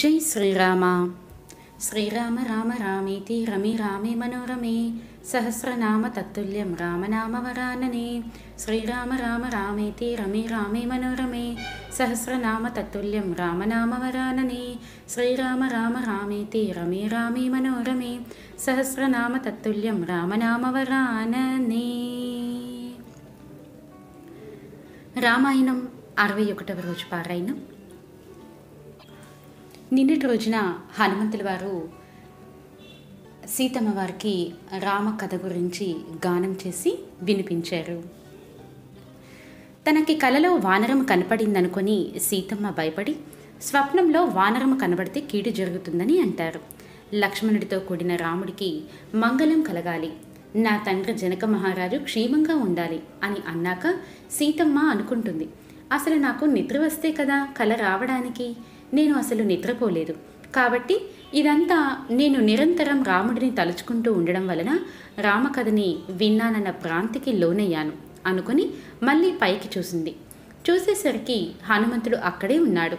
జై శ్రీరామ శ్రీరామ రామ రామేతి రమి రామే మనోరమే సహస్రనామ తత్తుల్యం రామనామ వరాననే శ్రీరామ రామ రామేతి రమి రామే మనోరమే సహస్రనామ తత్తుల్యం రామనామ వరాననే శ్రీరామ రామ రామేతి రమి రామే మనోరమే సహస్రనామ తత్తుల్యం రామనామ వరాననే రామాయణం అరవై ఒకటవ రోజు పారాయణం నిన్నటి రోజున హనుమంతుల వారు సీతమ్మ వారికి రామ కథ గురించి గానం చేసి వినిపించారు తనకి కలలో వానరం కనపడిందనుకొని సీతమ్మ భయపడి స్వప్నంలో వానరం కనబడితే కీడు జరుగుతుందని అంటారు లక్ష్మణుడితో కూడిన రాముడికి మంగళం కలగాలి నా తండ్రి జనక మహారాజు క్షేమంగా ఉండాలి అని అన్నాక సీతమ్మ అనుకుంటుంది అసలు నాకు నిద్ర వస్తే కదా కల రావడానికి నేను అసలు నిద్రపోలేదు కాబట్టి ఇదంతా నేను నిరంతరం రాముడిని తలుచుకుంటూ ఉండడం వలన రామకథని విన్నానన్న భ్రాంతికి లోనయ్యాను అనుకుని మళ్ళీ పైకి చూసింది చూసేసరికి హనుమంతుడు అక్కడే ఉన్నాడు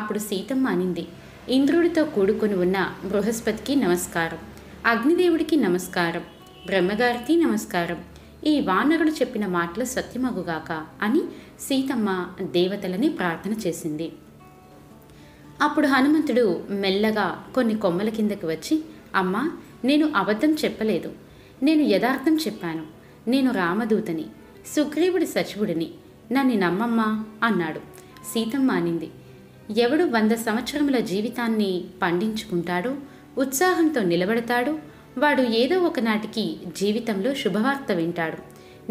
అప్పుడు సీతమ్మ అనింది ఇంద్రుడితో కూడుకొని ఉన్న బృహస్పతికి నమస్కారం అగ్నిదేవుడికి నమస్కారం బ్రహ్మగారికి నమస్కారం ఈ వానరుడు చెప్పిన మాటలు సత్యమగుగాక అని సీతమ్మ దేవతలని ప్రార్థన చేసింది అప్పుడు హనుమంతుడు మెల్లగా కొన్ని కొమ్మల కిందకి వచ్చి అమ్మా నేను అబద్ధం చెప్పలేదు నేను యథార్థం చెప్పాను నేను రామదూతని సుగ్రీవుడి సచివుడిని నన్ను నమ్మమ్మా అన్నాడు సీతమ్మ మానింది ఎవడు వంద సంవత్సరముల జీవితాన్ని పండించుకుంటాడో ఉత్సాహంతో నిలబడతాడు వాడు ఏదో ఒకనాటికి జీవితంలో శుభవార్త వింటాడు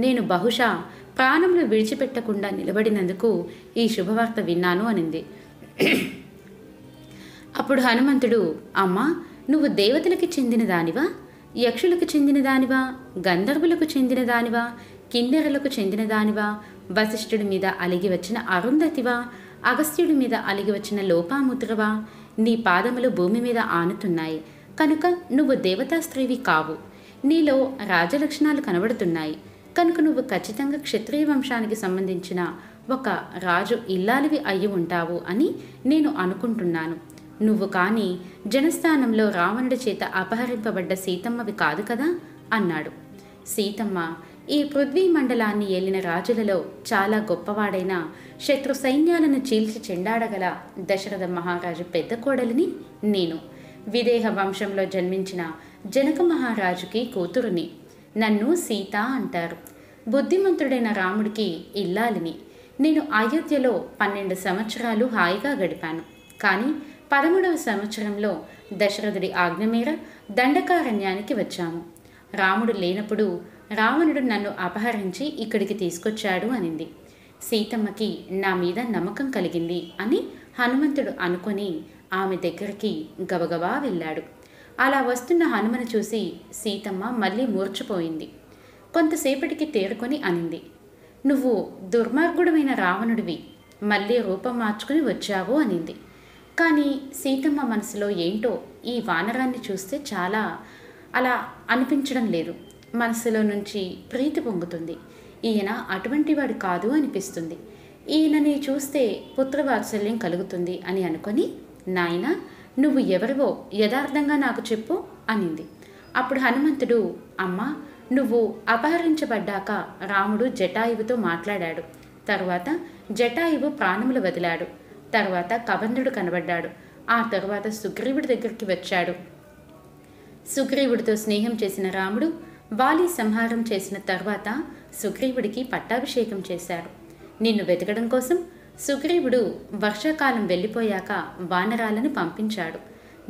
నేను బహుశా ప్రాణములు విడిచిపెట్టకుండా నిలబడినందుకు ఈ శుభవార్త విన్నాను అనింది అప్పుడు హనుమంతుడు అమ్మా నువ్వు దేవతలకు చెందిన దానివా యక్షులకు చెందిన దానివా గంధర్వులకు చెందిన దానివా కిన్నెరలకు చెందిన దానివా వశిష్ఠుడి మీద అలిగి వచ్చిన అరుంధతివా అగస్త్యుడి మీద అలిగి వచ్చిన లోపాముద్రవా నీ పాదములు భూమి మీద ఆనుతున్నాయి కనుక నువ్వు దేవతా స్త్రీవి కావు నీలో రాజలక్షణాలు కనబడుతున్నాయి కనుక నువ్వు ఖచ్చితంగా క్షత్రియ వంశానికి సంబంధించిన ఒక రాజు ఇల్లాలివి అయ్యి ఉంటావు అని నేను అనుకుంటున్నాను నువ్వు కాని జనస్థానంలో రావణుడి చేత అపహరింపబడ్డ సీతమ్మవి కాదు కదా అన్నాడు సీతమ్మ ఈ పృథ్వీ మండలాన్ని ఏలిన రాజులలో చాలా గొప్పవాడైన శత్రు సైన్యాలను చీల్చి చెండాడగల దశరథ మహారాజు పెద్ద కోడలిని నేను విదేహ వంశంలో జన్మించిన జనక మహారాజుకి కూతురుని నన్ను సీత అంటారు బుద్ధిమంతుడైన రాముడికి ఇల్లాలిని నేను అయోధ్యలో పన్నెండు సంవత్సరాలు హాయిగా గడిపాను కానీ పదమూడవ సంవత్సరంలో దశరథుడి ఆజ్ఞ మేర దండకారణ్యానికి వచ్చాము రాముడు లేనప్పుడు రావణుడు నన్ను అపహరించి ఇక్కడికి తీసుకొచ్చాడు అనింది సీతమ్మకి నా మీద నమ్మకం కలిగింది అని హనుమంతుడు అనుకొని ఆమె దగ్గరికి గబగబా వెళ్ళాడు అలా వస్తున్న హనుమను చూసి సీతమ్మ మళ్ళీ మూర్చిపోయింది కొంతసేపటికి తేరుకొని అనింది నువ్వు దుర్మార్గుడమైన రావణుడివి మళ్ళీ రూపం మార్చుకుని వచ్చావు అనింది కానీ సీతమ్మ మనసులో ఏంటో ఈ వానరాన్ని చూస్తే చాలా అలా అనిపించడం లేదు మనసులో నుంచి ప్రీతి పొంగుతుంది ఈయన అటువంటి వాడు కాదు అనిపిస్తుంది ఈయనని చూస్తే పుత్రవాత్సల్యం కలుగుతుంది అని అనుకొని నాయన నువ్వు ఎవరివో యథార్థంగా నాకు చెప్పు అనింది అప్పుడు హనుమంతుడు అమ్మ నువ్వు అపహరించబడ్డాక రాముడు జటాయువుతో మాట్లాడాడు తరువాత జటాయువు ప్రాణములు వదిలాడు తర్వాత కబంధుడు కనబడ్డాడు ఆ తర్వాత సుగ్రీవుడి దగ్గరికి వచ్చాడు సుగ్రీవుడితో స్నేహం చేసిన రాముడు వాలి సంహారం చేసిన తర్వాత సుగ్రీవుడికి పట్టాభిషేకం చేశాడు నిన్ను వెతకడం కోసం సుగ్రీవుడు వర్షాకాలం వెళ్ళిపోయాక వానరాలను పంపించాడు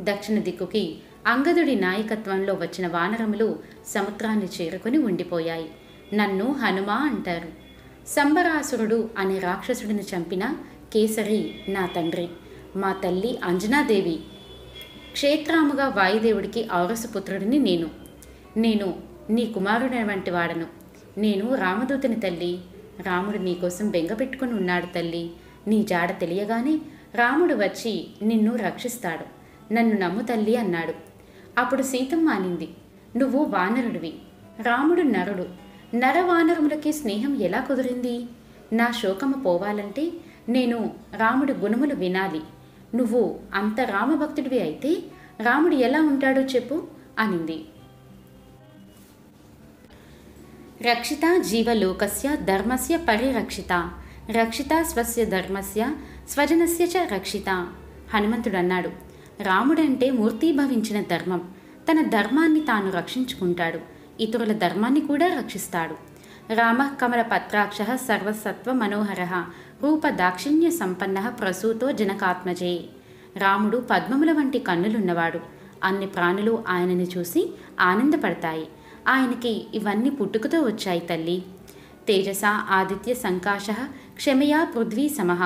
దక్షిణ దిక్కుకి అంగదుడి నాయకత్వంలో వచ్చిన వానరములు సముద్రాన్ని చేరుకుని ఉండిపోయాయి నన్ను హనుమ అంటారు సంబరాసురుడు అనే రాక్షసుడిని చంపిన కేసరి నా తండ్రి మా తల్లి అంజనాదేవి క్షేత్రాముగా వాయుదేవుడికి ఔరసపుత్రుడిని నేను నేను నీ కుమారుడు వంటి వాడను నేను రామదూతని తల్లి రాముడు నీకోసం బెంగ పెట్టుకుని ఉన్నాడు తల్లి నీ జాడ తెలియగానే రాముడు వచ్చి నిన్ను రక్షిస్తాడు నన్ను నమ్ము తల్లి అన్నాడు అప్పుడు సీతం మానింది నువ్వు వానరుడివి రాముడు నరుడు నరవానరములకి స్నేహం ఎలా కుదిరింది నా శోకము పోవాలంటే నేను రాముడి గుణములు వినాలి నువ్వు అంత రామభక్తుడివి అయితే రాముడు ఎలా ఉంటాడో చెప్పు అనింది రక్షిత జీవలోకస్య ధర్మస్య పరిరక్షిత రక్షిత స్వస్య ధర్మస్య స్వజనస్య చ రక్షిత హనుమంతుడు అన్నాడు రాముడంటే మూర్తీభవించిన ధర్మం తన ధర్మాన్ని తాను రక్షించుకుంటాడు ఇతరుల ధర్మాన్ని కూడా రక్షిస్తాడు రామ కమల పత్రాక్ష సర్వసత్వ మనోహర రూపదాక్షిణ్య సంపన్న ప్రసూతో జనకాత్మజే రాముడు పద్మముల వంటి కన్నులున్నవాడు అన్ని ప్రాణులు ఆయనని చూసి ఆనందపడతాయి ఆయనకి ఇవన్నీ పుట్టుకతో వచ్చాయి తల్లి తేజస ఆదిత్య సంకాశ క్షమయా పృథ్వీ సమహ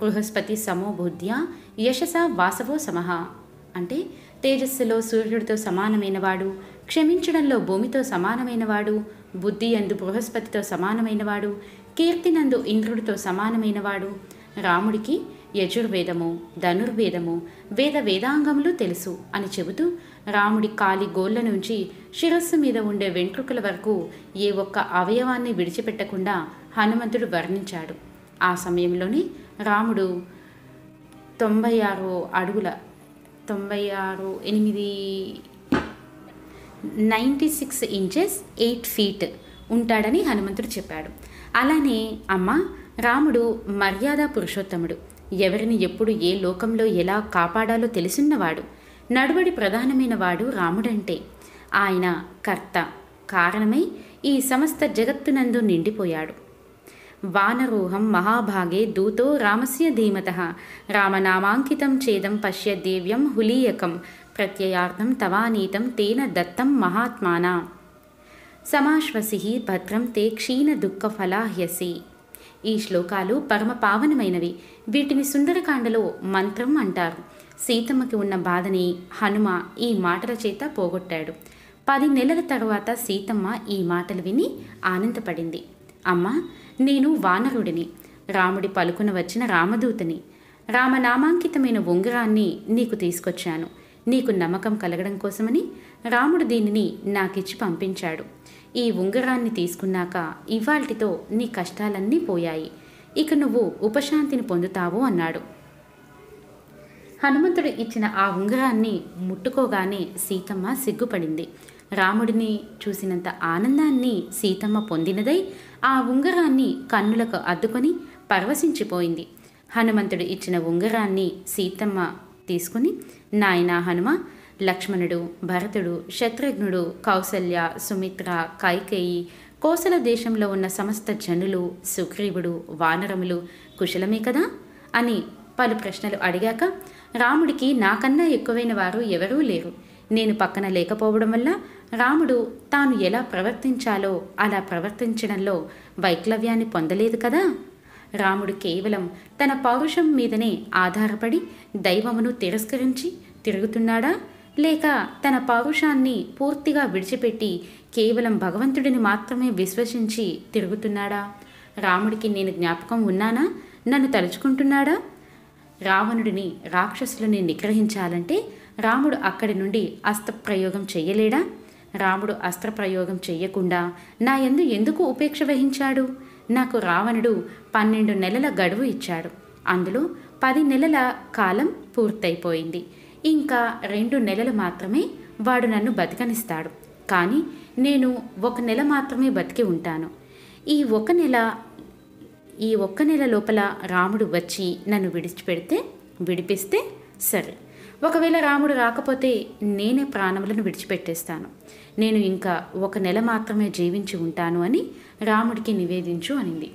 బృహస్పతి సమో బుద్ధ్యా యశస వాసవో సమహ అంటే తేజస్సులో సూర్యుడితో సమానమైనవాడు క్షమించడంలో భూమితో సమానమైనవాడు బుద్ధి ఎందు బృహస్పతితో సమానమైనవాడు కీర్తినందు ఇంద్రుడితో సమానమైనవాడు రాముడికి యజుర్వేదము ధనుర్వేదము వేద వేదాంగములు తెలుసు అని చెబుతూ రాముడి కాలి గోళ్ల నుంచి శిరస్సు మీద ఉండే వెంట్రుకల వరకు ఏ ఒక్క అవయవాన్ని విడిచిపెట్టకుండా హనుమంతుడు వర్ణించాడు ఆ సమయంలోనే రాముడు తొంభై ఆరు అడుగుల తొంభై ఆరు ఎనిమిది ninety six inches eight feet ఉంటాడని హనుమంతుడు చెప్పాడు అలానే అమ్మ రాముడు మర్యాద పురుషోత్తముడు ఎవరిని ఎప్పుడు ఏ లోకంలో ఎలా కాపాడాలో తెలిసిన్నవాడు నడువడి ప్రధానమైన వాడు రాముడంటే ఆయన కర్త కారణమై ఈ సమస్త జగత్తునందు నిండిపోయాడు వానరోహం మహాభాగే దూతో రామస్య ధీమత రామనామాంకితం చేదం పశ్య దేవ్యం హులీయకం ప్రత్యయార్థం తవానీతం తేన దత్తం మహాత్మానా సమాశ్వసి భద్రం తే క్షీణ దుఃఖ ఫలాహ్యసి ఈ శ్లోకాలు పరమ పావనమైనవి వీటిని సుందరకాండలో మంత్రం అంటారు సీతమ్మకి ఉన్న బాధని హనుమ ఈ మాటల చేత పోగొట్టాడు పది నెలల తర్వాత సీతమ్మ ఈ మాటలు విని ఆనందపడింది అమ్మ నేను వానరుడిని రాముడి పలుకున వచ్చిన రామదూతని రామనామాంకితమైన ఉంగరాన్ని నీకు తీసుకొచ్చాను నీకు నమ్మకం కలగడం కోసమని రాముడు దీనిని నాకిచ్చి పంపించాడు ఈ ఉంగరాన్ని తీసుకున్నాక ఇవాల్టితో నీ కష్టాలన్నీ పోయాయి ఇక నువ్వు ఉపశాంతిని పొందుతావు అన్నాడు హనుమంతుడు ఇచ్చిన ఆ ఉంగరాన్ని ముట్టుకోగానే సీతమ్మ సిగ్గుపడింది రాముడిని చూసినంత ఆనందాన్ని సీతమ్మ పొందినదై ఆ ఉంగరాన్ని కన్నులకు అద్దుకొని పరవశించిపోయింది హనుమంతుడు ఇచ్చిన ఉంగరాన్ని సీతమ్మ తీసుకుని నాయనా హనుమ లక్ష్మణుడు భరతుడు శత్రుఘ్నుడు కౌసల్య సుమిత్ర కైకేయి కోసల దేశంలో ఉన్న సమస్త జనులు సుగ్రీవుడు వానరములు కుశలమే కదా అని పలు ప్రశ్నలు అడిగాక రాముడికి నాకన్నా ఎక్కువైన వారు ఎవరూ లేరు నేను పక్కన లేకపోవడం వల్ల రాముడు తాను ఎలా ప్రవర్తించాలో అలా ప్రవర్తించడంలో వైక్లవ్యాన్ని పొందలేదు కదా రాముడు కేవలం తన పౌరుషం మీదనే ఆధారపడి దైవమును తిరస్కరించి తిరుగుతున్నాడా లేక తన పౌరుషాన్ని పూర్తిగా విడిచిపెట్టి కేవలం భగవంతుడిని మాత్రమే విశ్వసించి తిరుగుతున్నాడా రాముడికి నేను జ్ఞాపకం ఉన్నానా నన్ను తలుచుకుంటున్నాడా రావణుడిని రాక్షసులని నిగ్రహించాలంటే రాముడు అక్కడి నుండి అస్త్రప్రయోగం చెయ్యలేడా రాముడు అస్త్రప్రయోగం చెయ్యకుండా నా ఎందు ఎందుకు ఉపేక్ష వహించాడు నాకు రావణుడు పన్నెండు నెలల గడువు ఇచ్చాడు అందులో పది నెలల కాలం పూర్తయిపోయింది ఇంకా రెండు నెలలు మాత్రమే వాడు నన్ను బతికనిస్తాడు కానీ నేను ఒక నెల మాత్రమే బతికి ఉంటాను ఈ ఒక నెల ఈ ఒక్క నెల లోపల రాముడు వచ్చి నన్ను విడిచిపెడితే విడిపిస్తే సరే ఒకవేళ రాముడు రాకపోతే నేనే ప్రాణములను విడిచిపెట్టేస్తాను నేను ఇంకా ఒక నెల మాత్రమే జీవించి ఉంటాను అని రాముడికి నివేదించు అనింది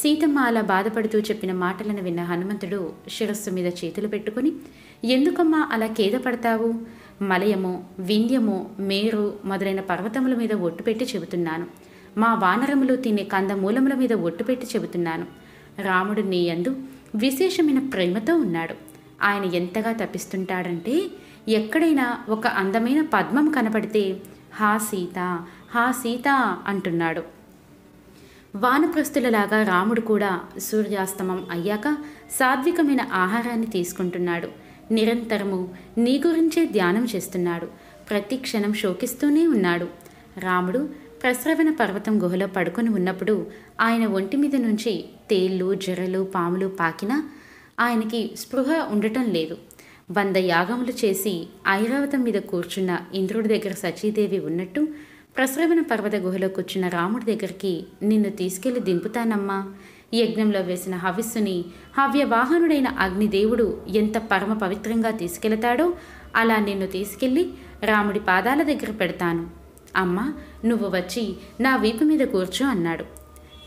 సీతమ్మ అలా బాధపడుతూ చెప్పిన మాటలను విన్న హనుమంతుడు శిరస్సు మీద చేతులు పెట్టుకుని ఎందుకమ్మా అలా కేద పడతావు మలయము వింధ్యము మేరు మొదలైన పర్వతముల మీద ఒట్టు పెట్టి చెబుతున్నాను మా వానరములు తినే కందమూలముల మీద ఒట్టు పెట్టి చెబుతున్నాను రాముడు నీ యందు విశేషమైన ప్రేమతో ఉన్నాడు ఆయన ఎంతగా తప్పిస్తుంటాడంటే ఎక్కడైనా ఒక అందమైన పద్మం కనపడితే హా సీత హా సీత అంటున్నాడు వానప్రస్తులలాగా రాముడు కూడా సూర్యాస్తమం అయ్యాక సాత్వికమైన ఆహారాన్ని తీసుకుంటున్నాడు నిరంతరము నీ గురించే ధ్యానం చేస్తున్నాడు ప్రతి క్షణం శోకిస్తూనే ఉన్నాడు రాముడు ప్రస్రవణ పర్వతం గుహలో పడుకొని ఉన్నప్పుడు ఆయన ఒంటి మీద నుంచి తేళ్ళు జరలు పాములు పాకినా ఆయనకి స్పృహ ఉండటం లేదు వంద యాగములు చేసి ఐరావతం మీద కూర్చున్న ఇంద్రుడి దగ్గర సచీదేవి ఉన్నట్టు ప్రస్రవణ పర్వత గుహలో కూర్చున్న రాముడి దగ్గరికి నిన్ను తీసుకెళ్లి దింపుతానమ్మా యజ్ఞంలో వేసిన హవిస్సుని హవ్యవాహనుడైన అగ్నిదేవుడు ఎంత పరమ పవిత్రంగా తీసుకెళతాడో అలా నిన్ను తీసుకెళ్ళి రాముడి పాదాల దగ్గర పెడతాను అమ్మ నువ్వు వచ్చి నా వీపు మీద కూర్చో అన్నాడు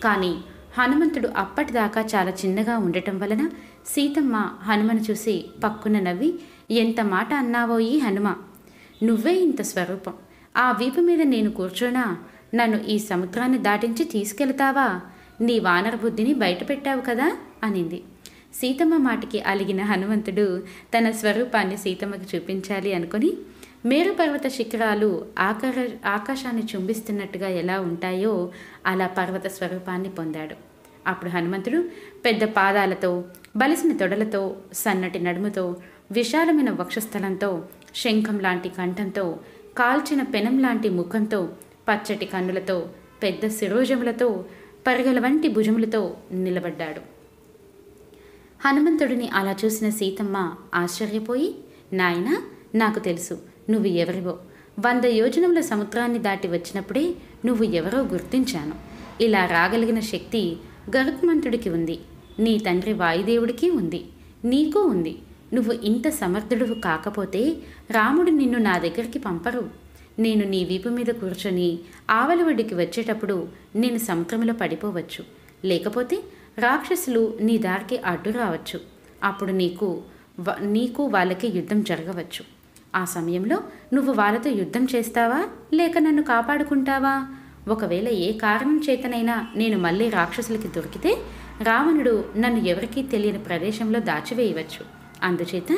కానీ హనుమంతుడు అప్పటిదాకా చాలా చిన్నగా ఉండటం వలన సీతమ్మ హనుమను చూసి పక్కున నవ్వి ఎంత మాట అన్నావోయి హనుమ నువ్వే ఇంత స్వరూపం ఆ వీపు మీద నేను కూర్చోనా నన్ను ఈ సముద్రాన్ని దాటించి తీసుకెళ్తావా నీ వానర బుద్ధిని బయటపెట్టావు కదా అనింది సీతమ్మ మాటికి అలిగిన హనుమంతుడు తన స్వరూపాన్ని సీతమ్మకి చూపించాలి అనుకుని మేరుపర్వత శిఖరాలు ఆకార ఆకాశాన్ని చుంబిస్తున్నట్టుగా ఎలా ఉంటాయో అలా పర్వత స్వరూపాన్ని పొందాడు అప్పుడు హనుమంతుడు పెద్ద పాదాలతో బలిసిన తొడలతో సన్నటి నడుముతో విశాలమైన వక్షస్థలంతో శంఖం లాంటి కంఠంతో కాల్చిన పెనం లాంటి ముఖంతో పచ్చటి కన్నులతో పెద్ద శిరోజములతో పరగల వంటి భుజములతో నిలబడ్డాడు హనుమంతుడిని అలా చూసిన సీతమ్మ ఆశ్చర్యపోయి నాయనా నాకు తెలుసు నువ్వు ఎవరివో వంద యోజనముల సముద్రాన్ని దాటి వచ్చినప్పుడే నువ్వు ఎవరో గుర్తించాను ఇలా రాగలిగిన శక్తి గరుత్మంతుడికి ఉంది నీ తండ్రి వాయుదేవుడికి ఉంది నీకు ఉంది నువ్వు ఇంత సమర్థుడు కాకపోతే రాముడు నిన్ను నా దగ్గరికి పంపరు నేను నీ వీపు మీద కూర్చొని ఆవలివడికి వచ్చేటప్పుడు నేను సముద్రంలో పడిపోవచ్చు లేకపోతే రాక్షసులు నీ దారికి అడ్డు రావచ్చు అప్పుడు నీకు నీకు వాళ్ళకి యుద్ధం జరగవచ్చు ఆ సమయంలో నువ్వు వాళ్ళతో యుద్ధం చేస్తావా లేక నన్ను కాపాడుకుంటావా ఒకవేళ ఏ కారణం చేతనైనా నేను మళ్ళీ రాక్షసులకి దొరికితే రావణుడు నన్ను ఎవరికీ తెలియని ప్రదేశంలో దాచివేయవచ్చు అందుచేత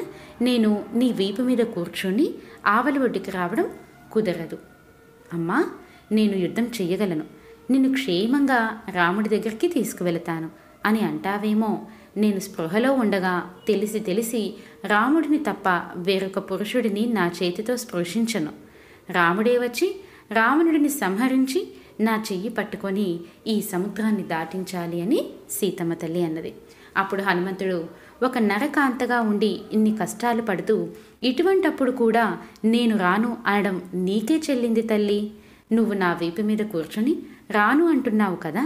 నేను నీ వీపు మీద కూర్చొని ఆవలి ఒడ్డుకి రావడం కుదరదు అమ్మా నేను యుద్ధం చెయ్యగలను నిన్ను క్షేమంగా రాముడి దగ్గరికి తీసుకువెళతాను అని అంటావేమో నేను స్పృహలో ఉండగా తెలిసి తెలిసి రాముడిని తప్ప వేరొక పురుషుడిని నా చేతితో స్పృశించను రాముడే వచ్చి రావణుడిని సంహరించి నా చెయ్యి పట్టుకొని ఈ సముద్రాన్ని దాటించాలి అని సీతమ్మ తల్లి అన్నది అప్పుడు హనుమంతుడు ఒక నరకాంతగా ఉండి ఇన్ని కష్టాలు పడుతూ ఇటువంటప్పుడు కూడా నేను రాను అనడం నీకే చెల్లింది తల్లి నువ్వు నా వీపు మీద కూర్చొని రాను అంటున్నావు కదా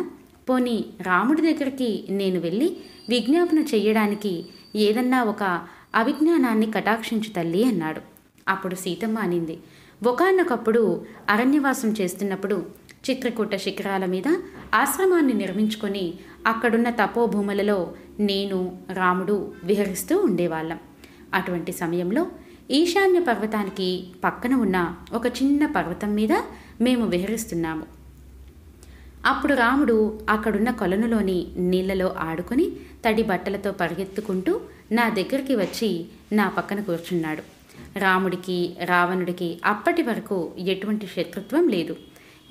పోనీ రాముడి దగ్గరికి నేను వెళ్ళి విజ్ఞాపన చెయ్యడానికి ఏదన్నా ఒక అవిజ్ఞానాన్ని కటాక్షించు తల్లి అన్నాడు అప్పుడు సీతమ్మ అనింది ఒకనొకప్పుడు అరణ్యవాసం చేస్తున్నప్పుడు చిత్రకూట శిఖరాల మీద ఆశ్రమాన్ని నిర్మించుకొని అక్కడున్న తపోభూములలో నేను రాముడు విహరిస్తూ ఉండేవాళ్ళం అటువంటి సమయంలో ఈశాన్య పర్వతానికి పక్కన ఉన్న ఒక చిన్న పర్వతం మీద మేము విహరిస్తున్నాము అప్పుడు రాముడు అక్కడున్న కొలనులోని నీళ్లలో ఆడుకుని తడి బట్టలతో పరిగెత్తుకుంటూ నా దగ్గరికి వచ్చి నా పక్కన కూర్చున్నాడు రాముడికి రావణుడికి అప్పటి వరకు ఎటువంటి శత్రుత్వం లేదు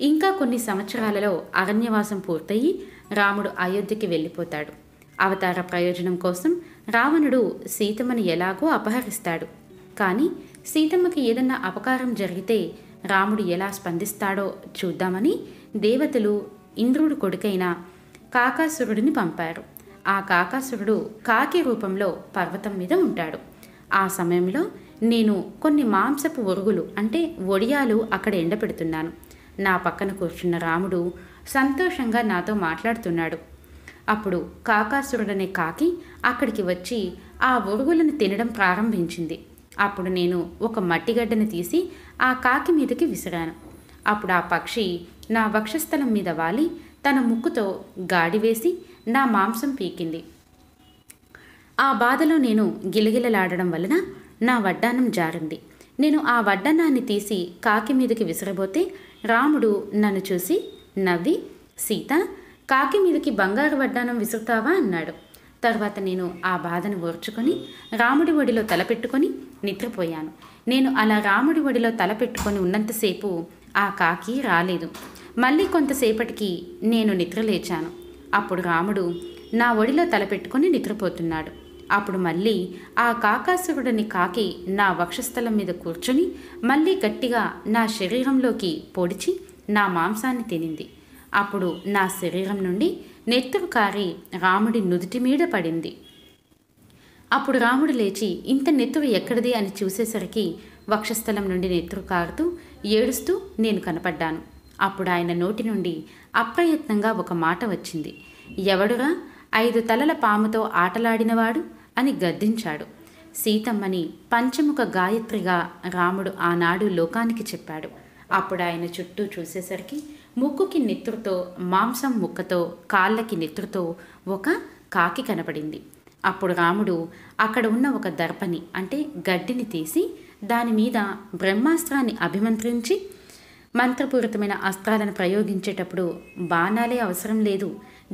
ఇంకా కొన్ని సంవత్సరాలలో అరణ్యవాసం పూర్తయి రాముడు అయోధ్యకి వెళ్ళిపోతాడు అవతార ప్రయోజనం కోసం రావణుడు సీతమ్మను ఎలాగో అపహరిస్తాడు కానీ సీతమ్మకి ఏదన్నా అపకారం జరిగితే రాముడు ఎలా స్పందిస్తాడో చూద్దామని దేవతలు ఇంద్రుడు కొడుకైన కాకాసురుడిని పంపారు ఆ కాకాసురుడు కాకి రూపంలో పర్వతం మీద ఉంటాడు ఆ సమయంలో నేను కొన్ని మాంసపు ఒరుగులు అంటే ఒడియాలు అక్కడ ఎండపెడుతున్నాను నా పక్కన కూర్చున్న రాముడు సంతోషంగా నాతో మాట్లాడుతున్నాడు అప్పుడు కాకాసురుడనే కాకి అక్కడికి వచ్చి ఆ ఒడుగులను తినడం ప్రారంభించింది అప్పుడు నేను ఒక మట్టిగడ్డను తీసి ఆ కాకి మీదకి విసిరాను అప్పుడు ఆ పక్షి నా వక్షస్థలం మీద వాలి తన ముక్కుతో గాడివేసి నా మాంసం పీకింది ఆ బాధలో నేను గిలగిలలాడడం వలన నా వడ్డానం జారింది నేను ఆ వడ్డానాన్ని తీసి కాకి మీదకి విసిరబోతే రాముడు నన్ను చూసి నవ్వి సీత కాకి మీదకి బంగారు వడ్డానం విసురుతావా అన్నాడు తర్వాత నేను ఆ బాధను ఓర్చుకొని రాముడి ఒడిలో తలపెట్టుకొని నిద్రపోయాను నేను అలా రాముడి ఒడిలో తలపెట్టుకొని ఉన్నంతసేపు ఆ కాకి రాలేదు మళ్ళీ కొంతసేపటికి నేను నిద్రలేచాను అప్పుడు రాముడు నా ఒడిలో తలపెట్టుకొని నిద్రపోతున్నాడు అప్పుడు మళ్ళీ ఆ కాకాసురుడిని కాకి నా వక్షస్థలం మీద కూర్చుని మళ్ళీ గట్టిగా నా శరీరంలోకి పొడిచి నా మాంసాన్ని తినింది అప్పుడు నా శరీరం నుండి నెత్తురు కారి రాముడి నుదుటి మీద పడింది అప్పుడు రాముడు లేచి ఇంత నెత్తురు ఎక్కడిది అని చూసేసరికి వక్షస్థలం నుండి నెత్తురు కారుతూ ఏడుస్తూ నేను కనపడ్డాను అప్పుడు ఆయన నోటి నుండి అప్రయత్నంగా ఒక మాట వచ్చింది ఎవడురా ఐదు తలల పాముతో ఆటలాడినవాడు అని గద్దించాడు సీతమ్మని పంచముఖ గాయత్రిగా రాముడు ఆనాడు లోకానికి చెప్పాడు అప్పుడు ఆయన చుట్టూ చూసేసరికి ముక్కుకి నెత్తురుతో మాంసం ముక్కతో కాళ్ళకి నెత్తురుతో ఒక కాకి కనపడింది అప్పుడు రాముడు అక్కడ ఉన్న ఒక దర్పని అంటే గడ్డిని తీసి దాని మీద బ్రహ్మాస్త్రాన్ని అభిమంత్రించి మంత్రపూరితమైన అస్త్రాలను ప్రయోగించేటప్పుడు బాణాలే అవసరం లేదు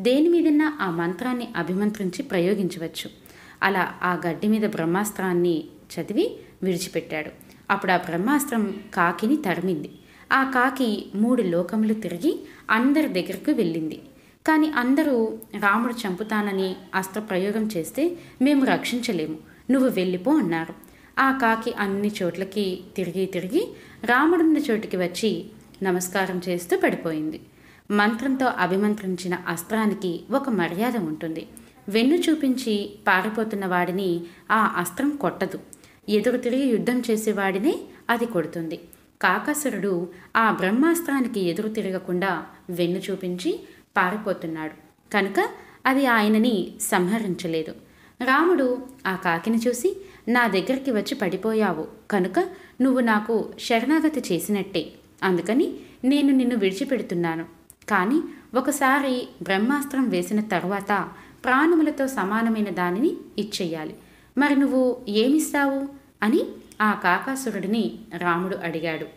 దేని మీదన్నా ఆ మంత్రాన్ని అభిమంత్రించి ప్రయోగించవచ్చు అలా ఆ గడ్డి మీద బ్రహ్మాస్త్రాన్ని చదివి విడిచిపెట్టాడు అప్పుడు ఆ బ్రహ్మాస్త్రం కాకిని తరిమింది ఆ కాకి మూడు లోకములు తిరిగి అందరి దగ్గరకు వెళ్ళింది కానీ అందరూ రాముడు చంపుతానని అస్త్రప్రయోగం చేస్తే మేము రక్షించలేము నువ్వు వెళ్ళిపో అన్నారు ఆ కాకి అన్ని చోట్లకి తిరిగి తిరిగి రాముడున్న చోటికి వచ్చి నమస్కారం చేస్తూ పడిపోయింది మంత్రంతో అభిమంత్రించిన అస్త్రానికి ఒక మర్యాద ఉంటుంది వెన్ను చూపించి పారిపోతున్న వాడిని ఆ అస్త్రం కొట్టదు ఎదురు తిరిగి యుద్ధం చేసేవాడినే అది కొడుతుంది కాకసురుడు ఆ బ్రహ్మాస్త్రానికి ఎదురు తిరగకుండా వెన్ను చూపించి పారిపోతున్నాడు కనుక అది ఆయనని సంహరించలేదు రాముడు ఆ కాకిని చూసి నా దగ్గరికి వచ్చి పడిపోయావు కనుక నువ్వు నాకు శరణాగతి చేసినట్టే అందుకని నేను నిన్ను విడిచిపెడుతున్నాను కానీ ఒకసారి బ్రహ్మాస్త్రం వేసిన తర్వాత ప్రాణములతో సమానమైన దానిని ఇచ్చేయాలి మరి నువ్వు ఏమిస్తావు అని ఆ కాకాసురుడిని రాముడు అడిగాడు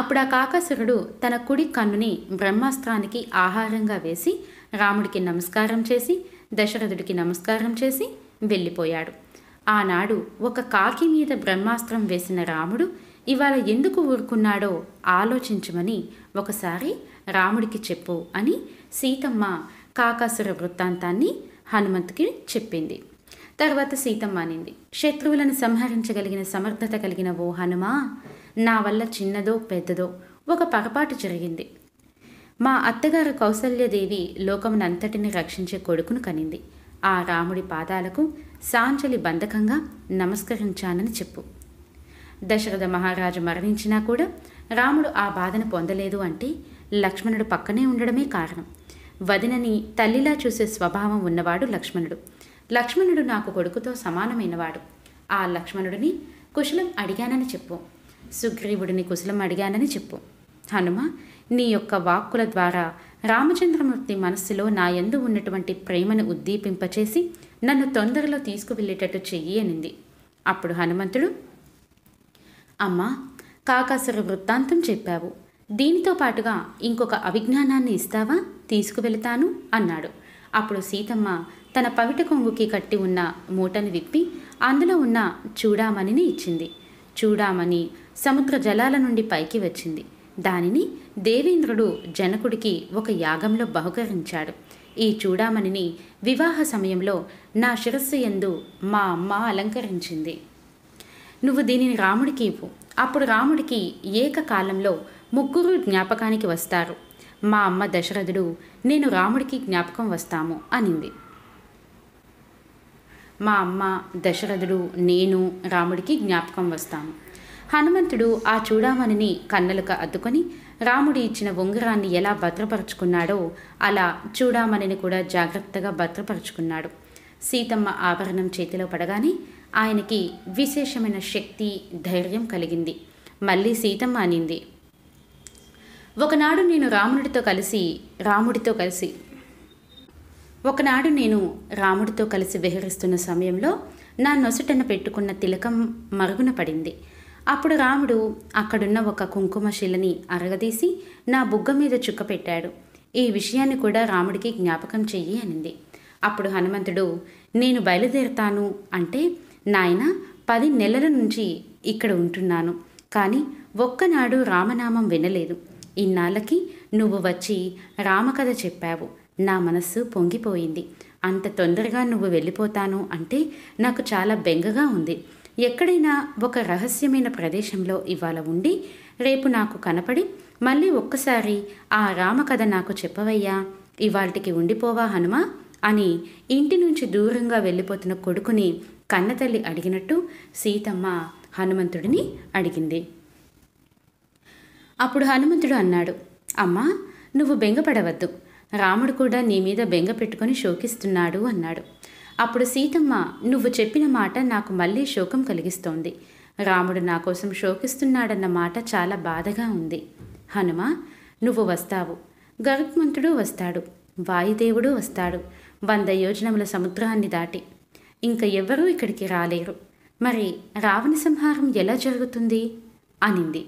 అప్పుడు ఆ కాకాసురుడు తన కుడి కన్నుని బ్రహ్మాస్త్రానికి ఆహారంగా వేసి రాముడికి నమస్కారం చేసి దశరథుడికి నమస్కారం చేసి వెళ్ళిపోయాడు ఆనాడు ఒక కాకి మీద బ్రహ్మాస్త్రం వేసిన రాముడు ఇవాళ ఎందుకు ఊరుకున్నాడో ఆలోచించమని ఒకసారి రాముడికి చెప్పు అని సీతమ్మ కాకాసుర వృత్తాంతాన్ని హనుమంతుకి చెప్పింది తర్వాత సీతమ్మ అనింది శత్రువులను సంహరించగలిగిన సమర్థత కలిగిన ఓ హనుమా నా వల్ల చిన్నదో పెద్దదో ఒక పొరపాటు జరిగింది మా అత్తగారు కౌసల్యదేవి లోకమునంతటిని రక్షించే కొడుకును కనింది ఆ రాముడి పాదాలకు సాంచలి బంధకంగా నమస్కరించానని చెప్పు దశరథ మహారాజు మరణించినా కూడా రాముడు ఆ బాధను పొందలేదు అంటే లక్ష్మణుడు పక్కనే ఉండడమే కారణం వదినని తల్లిలా చూసే స్వభావం ఉన్నవాడు లక్ష్మణుడు లక్ష్మణుడు నాకు కొడుకుతో సమానమైనవాడు ఆ లక్ష్మణుడిని కుశలం అడిగానని చెప్పు సుగ్రీవుడిని కుశలం అడిగానని చెప్పు హనుమ నీ యొక్క వాక్కుల ద్వారా రామచంద్రమూర్తి మనస్సులో నా ఎందు ఉన్నటువంటి ప్రేమను ఉద్దీపింపచేసి నన్ను తొందరలో తీసుకువెళ్ళేటట్టు చెయ్యి అనింది అప్పుడు హనుమంతుడు అమ్మా కాకాసుర వృత్తాంతం చెప్పావు దీనితో పాటుగా ఇంకొక అవిజ్ఞానాన్ని ఇస్తావా తీసుకువెళతాను అన్నాడు అప్పుడు సీతమ్మ తన పవిట కొంగుకి కట్టి ఉన్న మూటను విప్పి అందులో ఉన్న చూడామణిని ఇచ్చింది చూడామణి సముద్ర జలాల నుండి పైకి వచ్చింది దానిని దేవేంద్రుడు జనకుడికి ఒక యాగంలో బహుకరించాడు ఈ చూడామణిని వివాహ సమయంలో నా శిరస్సు ఎందు మా అమ్మ అలంకరించింది నువ్వు దీనిని రాముడికి ఇవ్వు అప్పుడు రాముడికి ఏకకాలంలో ముగ్గురు జ్ఞాపకానికి వస్తారు మా అమ్మ దశరథుడు నేను రాముడికి జ్ఞాపకం వస్తాము అనింది మా అమ్మ దశరథుడు నేను రాముడికి జ్ఞాపకం వస్తాము హనుమంతుడు ఆ చూడామణిని కన్నలకు అద్దుకొని రాముడు ఇచ్చిన ఉంగరాన్ని ఎలా భద్రపరుచుకున్నాడో అలా చూడామణిని కూడా జాగ్రత్తగా భద్రపరుచుకున్నాడు సీతమ్మ ఆభరణం చేతిలో పడగానే ఆయనకి విశేషమైన శక్తి ధైర్యం కలిగింది మళ్ళీ సీతమ్మ అనింది ఒకనాడు నేను రాముడితో కలిసి రాముడితో కలిసి ఒకనాడు నేను రాముడితో కలిసి విహరిస్తున్న సమయంలో నా నొసటన పెట్టుకున్న తిలకం మరుగున పడింది అప్పుడు రాముడు అక్కడున్న ఒక కుంకుమ శిలని అరగదీసి నా బుగ్గ మీద చుక్క పెట్టాడు ఈ విషయాన్ని కూడా రాముడికి జ్ఞాపకం చెయ్యి అనింది అప్పుడు హనుమంతుడు నేను బయలుదేరుతాను అంటే నాయన పది నెలల నుంచి ఇక్కడ ఉంటున్నాను కానీ ఒక్కనాడు రామనామం వినలేదు ఇన్నాళ్ళకి నువ్వు వచ్చి రామకథ చెప్పావు నా మనస్సు పొంగిపోయింది అంత తొందరగా నువ్వు వెళ్ళిపోతాను అంటే నాకు చాలా బెంగగా ఉంది ఎక్కడైనా ఒక రహస్యమైన ప్రదేశంలో ఇవాళ ఉండి రేపు నాకు కనపడి మళ్ళీ ఒక్కసారి ఆ రామకథ నాకు చెప్పవయ్యా ఇవాళకి ఉండిపోవా హనుమా అని ఇంటి నుంచి దూరంగా వెళ్ళిపోతున్న కొడుకుని కన్నతల్లి అడిగినట్టు సీతమ్మ హనుమంతుడిని అడిగింది అప్పుడు హనుమంతుడు అన్నాడు అమ్మా నువ్వు బెంగపడవద్దు రాముడు కూడా నీ మీద బెంగ పెట్టుకొని శోకిస్తున్నాడు అన్నాడు అప్పుడు సీతమ్మ నువ్వు చెప్పిన మాట నాకు మళ్ళీ శోకం కలిగిస్తోంది రాముడు నా కోసం శోకిస్తున్నాడన్న మాట చాలా బాధగా ఉంది హనుమ నువ్వు వస్తావు గరుత్మంతుడు వస్తాడు వాయుదేవుడు వస్తాడు వంద యోజనముల సముద్రాన్ని దాటి ఇంకా ఎవ్వరూ ఇక్కడికి రాలేరు మరి రావణ సంహారం ఎలా జరుగుతుంది అనింది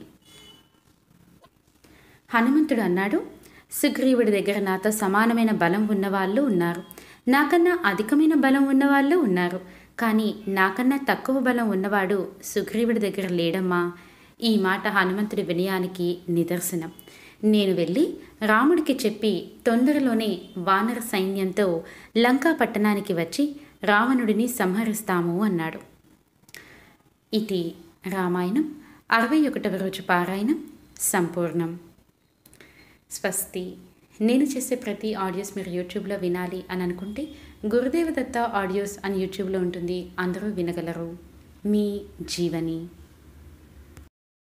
హనుమంతుడు అన్నాడు సుగ్రీవుడి దగ్గర నాతో సమానమైన బలం ఉన్నవాళ్ళు ఉన్నారు నాకన్నా అధికమైన బలం ఉన్నవాళ్ళు ఉన్నారు కానీ నాకన్నా తక్కువ బలం ఉన్నవాడు సుగ్రీవుడి దగ్గర లేడమ్మా ఈ మాట హనుమంతుడి వినయానికి నిదర్శనం నేను వెళ్ళి రాముడికి చెప్పి తొందరలోనే వానర సైన్యంతో లంకా పట్టణానికి వచ్చి రావణుడిని సంహరిస్తాము అన్నాడు ఇది రామాయణం అరవై ఒకటవ రోజు పారాయణం సంపూర్ణం స్వస్తి నేను చేసే ప్రతి ఆడియోస్ మీరు యూట్యూబ్లో వినాలి అని అనుకుంటే గురుదేవ దత్త ఆడియోస్ అని యూట్యూబ్లో ఉంటుంది అందరూ వినగలరు మీ జీవని